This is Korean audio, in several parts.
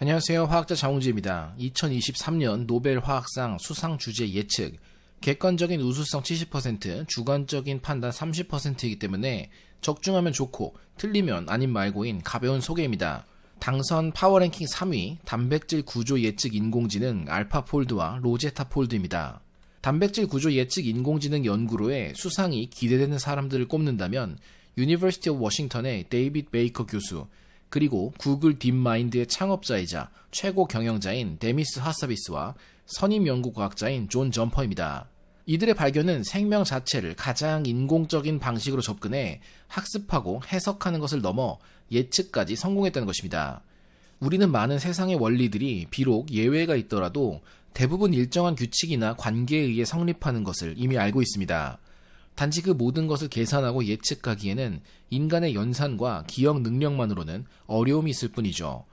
안녕하세요. 화학자 장홍지입니다. 2023년 노벨 화학상 수상 주제 예측. 객관적인 우수성 70%, 주관적인 판단 30%이기 때문에 적중하면 좋고 틀리면 아닌 말고인 가벼운 소개입니다. 당선 파워랭킹 3위 단백질 구조 예측 인공지능 알파폴드와 로제타폴드입니다. 단백질 구조 예측 인공지능 연구로의 수상이 기대되는 사람들을 꼽는다면 유니버시티 오브 워싱턴의 데이빗 베이커 교수, 그리고 구글 딥마인드의 창업자이자 최고 경영자인 데미스 하서비스와 선임 연구과학자인 존 점퍼입니다. 이들의 발견은 생명 자체를 가장 인공적인 방식으로 접근해 학습하고 해석하는 것을 넘어 예측까지 성공했다는 것입니다. 우리는 많은 세상의 원리들이 비록 예외가 있더라도 대부분 일정한 규칙이나 관계에 의해 성립하는 것을 이미 알고 있습니다. 단지 그 모든 것을 계산하고 예측하기에는 인간의 연산과 기억 능력만으로는 어려움이 있을 뿐이죠.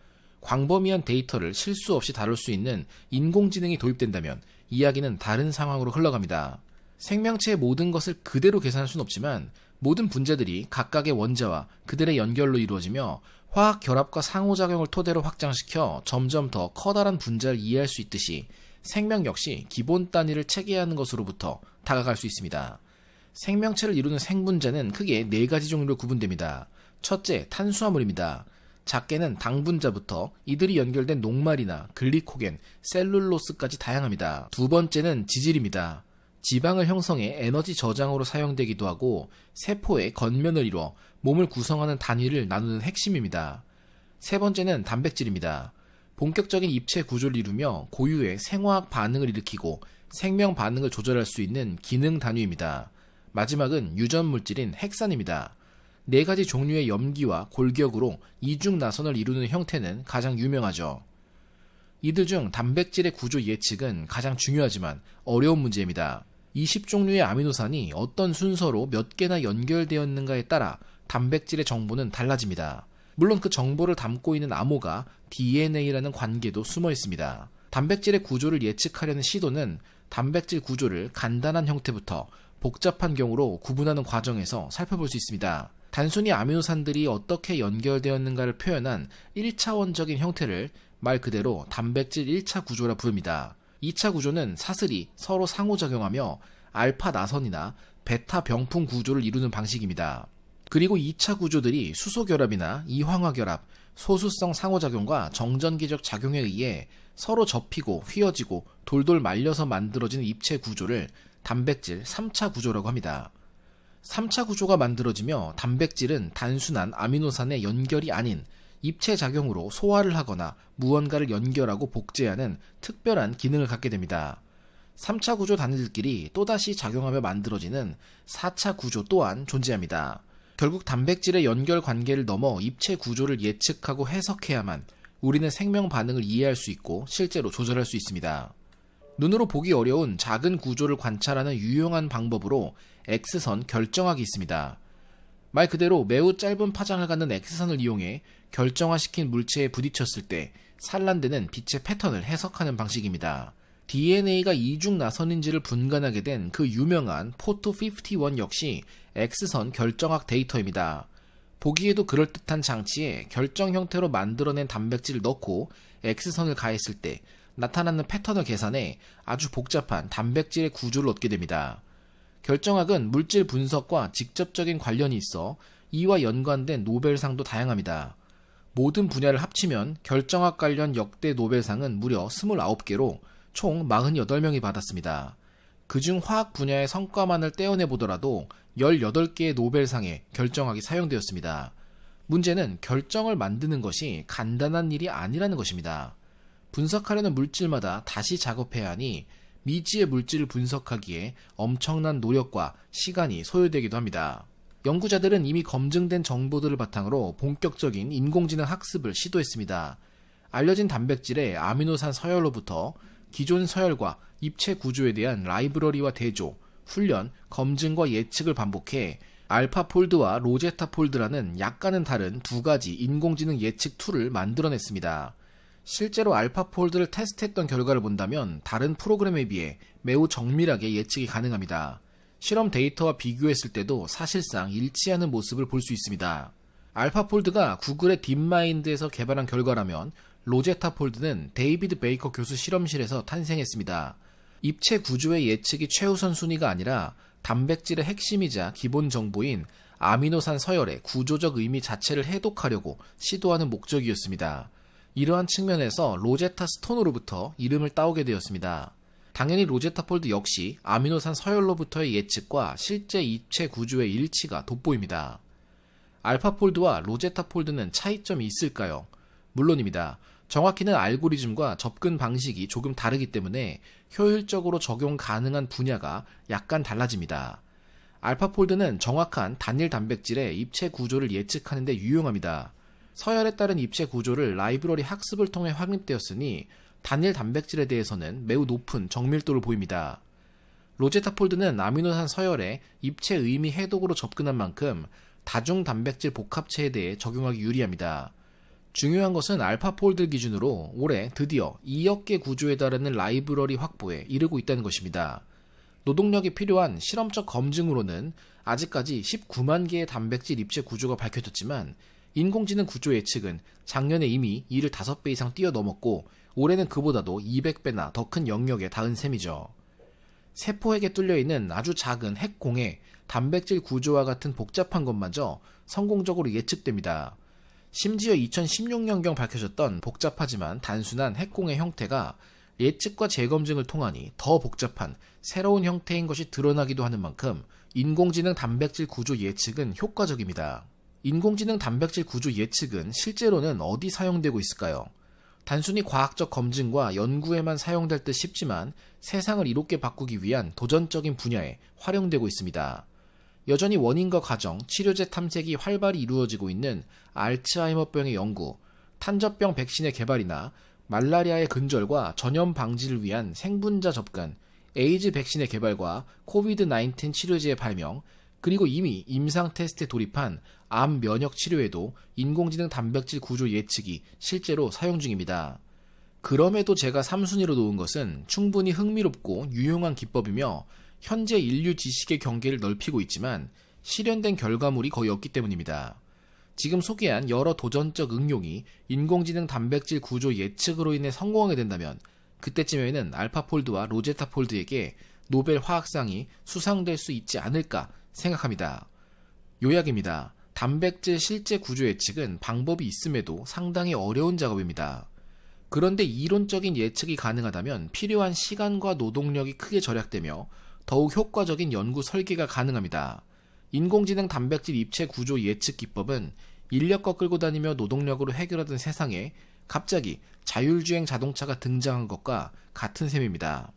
광범위한 데이터를 실수 없이 다룰 수 있는 인공지능이 도입된다면 이야기는 다른 상황으로 흘러갑니다. 생명체의 모든 것을 그대로 계산할 수는 없지만 모든 분자들이 각각의 원자와 그들의 연결로 이루어지며 화학 결합과 상호작용을 토대로 확장시켜 점점 더 커다란 분자를 이해할 수 있듯이 생명 역시 기본 단위를 체계하는 것으로부터 다가갈 수 있습니다. 생명체를 이루는 생분자는 크게 네 가지 종류로 구분됩니다. 첫째, 탄수화물입니다. 작게는 당분자부터 이들이 연결된 녹말이나 글리코겐, 셀룰로스까지 다양합니다. 두 번째는 지질입니다. 지방을 형성해 에너지 저장으로 사용되기도 하고 세포의 겉면을 이뤄 몸을 구성하는 단위를 나누는 핵심입니다. 세 번째는 단백질입니다. 본격적인 입체 구조를 이루며 고유의 생화학 반응을 일으키고 생명 반응을 조절할 수 있는 기능 단위입니다. 마지막은 유전 물질인 핵산입니다. 네 가지 종류의 염기와 골격으로 이중 나선을 이루는 형태는 가장 유명하죠. 이들 중 단백질의 구조 예측은 가장 중요하지만 어려운 문제입니다. 20종류의 아미노산이 어떤 순서로 몇 개나 연결되었는가에 따라 단백질의 정보는 달라집니다. 물론 그 정보를 담고 있는 암호가 DNA라는 관계도 숨어 있습니다. 단백질의 구조를 예측하려는 시도는 단백질 구조를 간단한 형태부터 복잡한 경우로 구분하는 과정에서 살펴볼 수 있습니다. 단순히 아미노산들이 어떻게 연결되었는가를 표현한 1차원적인 형태를 말 그대로 단백질 1차 구조라 부릅니다. 2차 구조는 사슬이 서로 상호작용하며 알파 나선이나 베타 병풍 구조를 이루는 방식입니다. 그리고 2차 구조들이 수소 결합이나 이황화 결합, 소수성 상호작용과 정전기적 작용에 의해 서로 접히고 휘어지고 돌돌 말려서 만들어진 입체 구조를 단백질 3차 구조라고 합니다. 3차 구조가 만들어지며 단백질은 단순한 아미노산의 연결이 아닌 입체 작용으로 소화를 하거나 무언가를 연결하고 복제하는 특별한 기능을 갖게 됩니다. 3차 구조 단일들끼리 또다시 작용하며 만들어지는 4차 구조 또한 존재합니다. 결국 단백질의 연결 관계를 넘어 입체 구조를 예측하고 해석해야만 우리는 생명 반응을 이해할 수 있고 실제로 조절할 수 있습니다. 눈으로 보기 어려운 작은 구조를 관찰하는 유용한 방법으로 X선 결정학이 있습니다. 말 그대로 매우 짧은 파장을 갖는 X선을 이용해 결정화시킨 물체에 부딪혔을 때 산란되는 빛의 패턴을 해석하는 방식입니다. DNA가 이중 나선인지를 분간하게 된 그 유명한 포토 51 역시 X선 결정학 데이터입니다. 보기에도 그럴듯한 장치에 결정 형태로 만들어낸 단백질을 넣고 X선을 가했을 때 나타나는 패턴을 계산해 아주 복잡한 단백질의 구조를 얻게 됩니다. 결정학은 물질 분석과 직접적인 관련이 있어 이와 연관된 노벨상도 다양합니다. 모든 분야를 합치면 결정학 관련 역대 노벨상은 무려 29개로 총 48명이 받았습니다. 그 중 화학 분야의 성과만을 떼어내 보더라도 18개의 노벨상에 결정하기 사용되었습니다. 문제는 결정을 만드는 것이 간단한 일이 아니라는 것입니다. 분석하려는 물질마다 다시 작업해야 하니 미지의 물질을 분석하기에 엄청난 노력과 시간이 소요되기도 합니다. 연구자들은 이미 검증된 정보들을 바탕으로 본격적인 인공지능 학습을 시도했습니다. 알려진 단백질의 아미노산 서열로부터 기존 서열과 입체 구조에 대한 라이브러리와 대조, 훈련, 검증과 예측을 반복해 알파 폴드와 로제타 폴드라는 약간은 다른 두 가지 인공지능 예측 툴을 만들어냈습니다. 실제로 알파 폴드를 테스트했던 결과를 본다면 다른 프로그램에 비해 매우 정밀하게 예측이 가능합니다. 실험 데이터와 비교했을 때도 사실상 일치하는 모습을 볼 수 있습니다. 알파 폴드가 구글의 딥마인드에서 개발한 결과라면 로제타 폴드는 데이비드 베이커 교수 실험실에서 탄생했습니다. 입체 구조의 예측이 최우선 순위가 아니라 단백질의 핵심이자 기본 정보인 아미노산 서열의 구조적 의미 자체를 해독하려고 시도하는 목적이었습니다. 이러한 측면에서 로제타 스톤으로부터 이름을 따오게 되었습니다. 당연히 로제타 폴드 역시 아미노산 서열로부터의 예측과 실제 입체 구조의 일치가 돋보입니다. 알파 폴드와 로제타 폴드는 차이점이 있을까요? 물론입니다. 정확히는 알고리즘과 접근 방식이 조금 다르기 때문에 효율적으로 적용 가능한 분야가 약간 달라집니다. 알파폴드는 정확한 단일 단백질의 입체 구조를 예측하는 데 유용합니다. 서열에 따른 입체 구조를 라이브러리 학습을 통해 확립되었으니 단일 단백질에 대해서는 매우 높은 정밀도를 보입니다. 로제타 폴드는 아미노산 서열에 입체 의미 해독으로 접근한 만큼 다중 단백질 복합체에 대해 적용하기 유리합니다. 중요한 것은 알파폴드 기준으로 올해 드디어 2억 개 구조에 달하는 라이브러리 확보에 이르고 있다는 것입니다. 노동력이 필요한 실험적 검증으로는 아직까지 19만 개의 단백질 입체 구조가 밝혀졌지만 인공지능 구조 예측은 작년에 이미 이를 5배 이상 뛰어넘었고 올해는 그보다도 200배나 더 큰 영역에 닿은 셈이죠. 세포에게 뚫려있는 아주 작은 핵공의 단백질 구조와 같은 복잡한 것마저 성공적으로 예측됩니다. 심지어 2016년경 밝혀졌던 복잡하지만 단순한 핵공의 형태가 예측과 재검증을 통하니 더 복잡한 새로운 형태인 것이 드러나기도 하는 만큼 인공지능 단백질 구조 예측은 효과적입니다. 인공지능 단백질 구조 예측은 실제로는 어디 사용되고 있을까요? 단순히 과학적 검증과 연구에만 사용될 듯 싶지만 세상을 이롭게 바꾸기 위한 도전적인 분야에 활용되고 있습니다. 여전히 원인과 과정, 치료제 탐색이 활발히 이루어지고 있는 알츠하이머병의 연구, 탄저병 백신의 개발이나 말라리아의 근절과 전염 방지를 위한 생분자 접근, 에이즈 백신의 개발과 코비드 19 치료제의 발명, 그리고 이미 임상 테스트에 돌입한 암 면역 치료에도 인공지능 단백질 구조 예측이 실제로 사용 중입니다. 그럼에도 제가 3순위로 놓은 것은 충분히 흥미롭고 유용한 기법이며 현재 인류 지식의 경계를 넓히고 있지만 실현된 결과물이 거의 없기 때문입니다. 지금 소개한 여러 도전적 응용이 인공지능 단백질 구조 예측으로 인해 성공하게 된다면 그때쯤에는 알파폴드와 로제타폴드에게 노벨 화학상이 수상될 수 있지 않을까 생각합니다. 요약입니다. 단백질 실제 구조 예측은 방법이 있음에도 상당히 어려운 작업입니다. 그런데 이론적인 예측이 가능하다면 필요한 시간과 노동력이 크게 절약되며 더욱 효과적인 연구 설계가 가능합니다. 인공지능 단백질 입체 구조 예측 기법은 인력거 끌고 다니며 노동력으로 해결하던 세상에 갑자기 자율주행 자동차가 등장한 것과 같은 셈입니다.